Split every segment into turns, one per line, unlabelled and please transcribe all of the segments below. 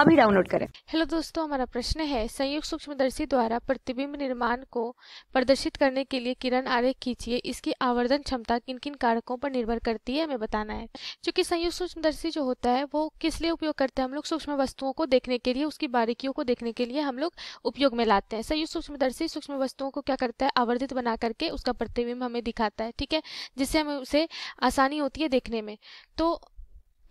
अभी डाउनलोड करें हेलो दोस्तों हमारा प्रश्न है संयुक्त सूक्ष्मदर्शी द्वारा प्रतिबिंब निर्माण को प्रदर्शित करने के लिए किरण आरेख खींचिए इसकी आवर्धन क्षमता किन किन कारकों पर निर्भर करती है हमें बताना है क्योंकि संयुक्त सूक्ष्मदर्शी जो होता है वो किस लिए उपयोग करते हैं हम लोग सूक्ष्म वस्तुओं को देखने के लिए उसकी बारीकियों को देखने के लिए हम लोग उपयोग में लाते हैं संयुक्त सूक्ष्मदर्शी सूक्ष्म वस्तुओं को क्या करता है आवर्धित बना करके उसका प्रतिबिंब हमें दिखाता है ठीक है जिससे हमें उसे आसानी होती है देखने में तो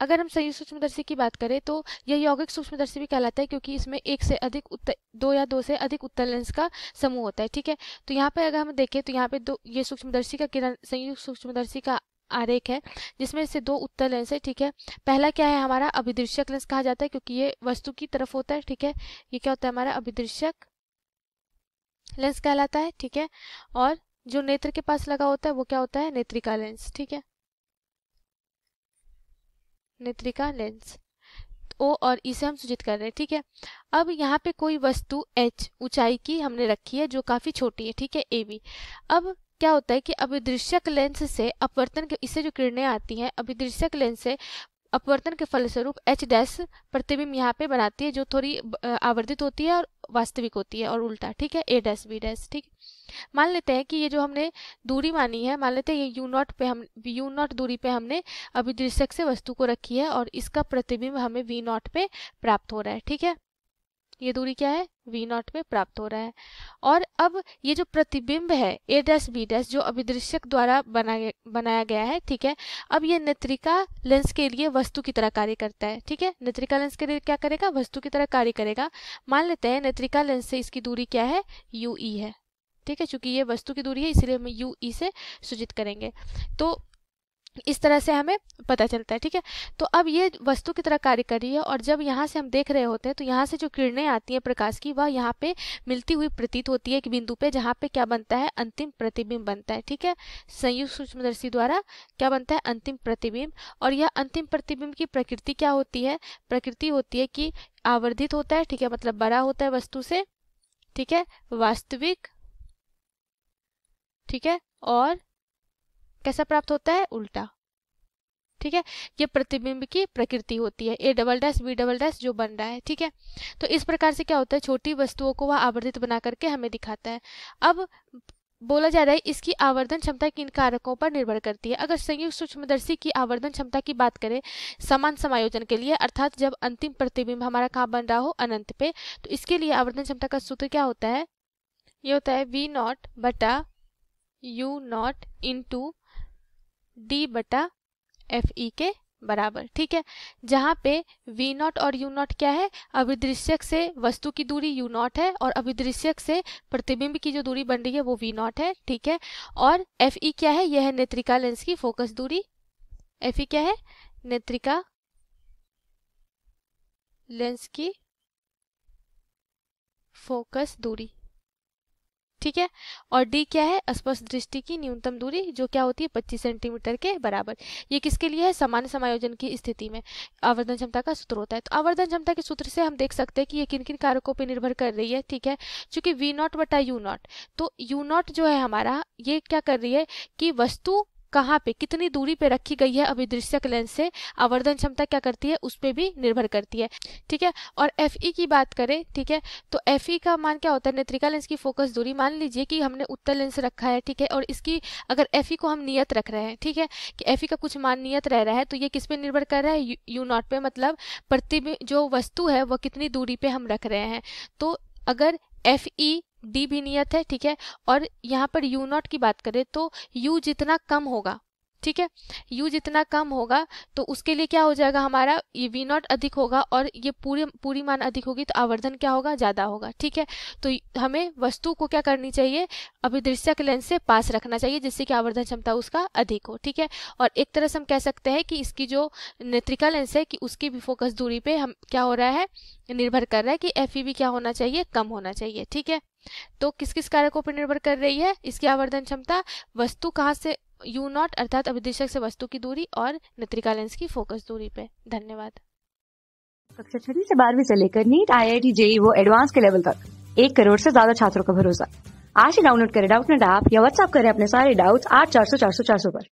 अगर हम संयुक्त सूक्ष्मदर्शी की बात करें तो यह यौगिक सूक्ष्मदर्शी भी कहलाता है क्योंकि इसमें एक से अधिक उत्तर दो या दो से अधिक उत्तर लेंस का समूह होता है ठीक है तो यहाँ पे अगर हम देखें तो यहाँ पे दो ये सूक्ष्मदर्शी का किरण संयुक्त सूक्ष्मदर्शी का आरेख है जिसमें से दो उत्तर लेंस है ठीक है पहला क्या है हमारा अभिदृश्यक लेंस कहा जाता है क्योंकि ये वस्तु की तरफ होता है ठीक है ये क्या होता है हमारा अभिदृश्यक लेंस कहलाता है ठीक है और जो नेत्र के पास लगा होता है वो क्या होता है नेत्रिका लेंस ठीक है नेत्रिका लेंस ओ और ई से हम सूचित कर रहे हैं ठीक है अब यहाँ पे कोई वस्तु एच ऊंचाई की हमने रखी है जो काफ़ी छोटी है ठीक है ए बी अब क्या होता है कि अभिदृश्यक लेंस से अपवर्तन के इससे जो किरणें आती हैं अभिदृश्यक लेंस से अपवर्तन के फलस्वरूप एच डैश प्रतिबिंब यहाँ पे बनाती है जो थोड़ी आवर्धित होती है और वास्तविक होती है और उल्टा ठीक है ए डैश बी डैश ठीक मान लेते हैं कि ये जो हमने दूरी मानी है मान लेते हैं ये यू नॉट पे हम यू नॉट दूरी पे हमने अभिदृशक से वस्तु को रखी है और इसका प्रतिबिंब हमें वी नॉट पे प्राप्त हो रहा है ठीक है ये दूरी क्या है वी नॉट में प्राप्त हो रहा है और अब ये जो प्रतिबिंब है ए डैश बी डैश जो अभिदृश्यक द्वारा बना बनाया गया है ठीक है अब ये नेत्रिका लेंस के लिए वस्तु की तरह कार्य करता है ठीक है नेत्रिका लेंस के लिए क्या करेगा वस्तु की तरह कार्य करेगा मान लेते हैं नेत्रिका लेंस से इसकी दूरी क्या है यू e है ठीक है चूंकि ये वस्तु की दूरी है इसलिए हम यू e से सूचित करेंगे तो इस तरह से हमें पता चलता है ठीक है तो अब ये वस्तु की तरह कार्य कर रही है और जब यहाँ से हम देख रहे होते हैं तो यहाँ से जो किरणें आती हैं प्रकाश की वह यहाँ पे मिलती हुई प्रतीत होती है एक बिंदु पे जहाँ पे क्या बनता है अंतिम प्रतिबिंब बनता है ठीक है संयुक्त सूक्ष्मदर्शी द्वारा क्या बनता है अंतिम प्रतिबिंब और यह अंतिम प्रतिबिंब की प्रकृति क्या होती है प्रकृति होती है कि आवर्धित होता है ठीक है मतलब बड़ा होता है वस्तु से ठीक है वास्तविक ठीक है और कैसा प्राप्त होता है उल्टा ठीक है ये प्रतिबिंब की प्रकृति होती है A double dash B double dash जो बन रहा है ठीक है तो इस प्रकार से क्या होता है छोटी वस्तुओं को वह आवर्धित बना करके हमें दिखाता है अब बोला जा रहा है इसकी आवर्धन क्षमता किन कारकों पर निर्भर करती है अगर संयुक्त सूक्ष्मदर्शी की आवर्धन क्षमता की बात करें समान समायोजन के लिए अर्थात जब अंतिम प्रतिबिंब हमारा कहाँ बन रहा हो अनंत पे तो इसके लिए आवर्धन क्षमता का सूत्र क्या होता है ये होता है वी नॉट बटा U not into D बटा एफ ई के बराबर ठीक है जहाँ पे वी नॉट और यू नॉट क्या है अभिदृश्यक से वस्तु की दूरी यू नॉट है और अभिदृश्यक से प्रतिबिंब की जो दूरी बन रही है वो वी नॉट है ठीक है और एफ ई क्या है यह है नेत्रिका लेंस की फोकस दूरी एफ ई क्या है नेत्रिका लेंस की फोकस दूरी ठीक है और डी क्या है स्पष्ट दृष्टि की न्यूनतम दूरी जो क्या होती है पच्चीस सेंटीमीटर के बराबर ये किसके लिए है सामान्य समायोजन की स्थिति में आवर्धन क्षमता का सूत्र होता है तो आवर्धन क्षमता के सूत्र से हम देख सकते हैं कि ये किन किन कारकों पर निर्भर कर रही है ठीक है चूंकि वी नॉट बटा यू नॉट तो यू नॉट जो है हमारा ये क्या कर रही है कि वस्तु कहाँ पे कितनी दूरी पे रखी गई है अभिदृश्यक लेंस से आवर्धन क्षमता क्या करती है उस पर भी निर्भर करती है ठीक है और एफ ई की बात करें ठीक है तो एफ ई का मान क्या होता है नेत्रिका लेंस की फोकस दूरी मान लीजिए कि हमने उत्तर लेंस रखा है ठीक है और इसकी अगर एफ ई को हम नियत रख रहे हैं ठीक है कि एफ ई का कुछ मान नियत रह रहा है तो ये किस पे निर्भर कर रहा है यू नॉट पे मतलब प्रतिबिंब जो वस्तु है वह कितनी दूरी पर हम रख रहे हैं तो अगर एफ ई डी भी नियत है ठीक है और यहाँ पर यू नॉट की बात करें तो यू जितना कम होगा ठीक है यू जितना कम होगा तो उसके लिए क्या हो जाएगा हमारा ये वी नॉट अधिक होगा और ये पूरे पूरी मान अधिक होगी तो आवर्धन क्या होगा ज़्यादा होगा ठीक है तो हमें वस्तु को क्या करनी चाहिए अभिदृश्यक लेंस से पास रखना चाहिए जिससे कि आवर्धन क्षमता उसका अधिक हो ठीक है और एक तरह से हम कह सकते हैं कि इसकी जो नेत्रिका लेंस है कि उसकी भी फोकस दूरी पर हम क्या हो रहा है निर्भर कर रहा है कि एफ क्या होना चाहिए कम होना चाहिए ठीक है तो किस किस कारकों पर निर्भर कर रही है इसकी आवर्धन क्षमता वस्तु कहाँ से यू नॉट अर्थात अभिदेशक से वस्तु की दूरी और नेत्रिका लेंस की फोकस दूरी पे धन्यवाद कक्षा छठी से बारहवीं से लेकर NEET I I T JE वो एडवांस के लेवल तक एक करोड़ से ज्यादा छात्रों का भरोसा आज ही डाउनलोड करें डाउट नेट ऐप या व्हाट्सअप करें अपने सारे डाउट्स आठ चार सौ चार सौ चार सौ पर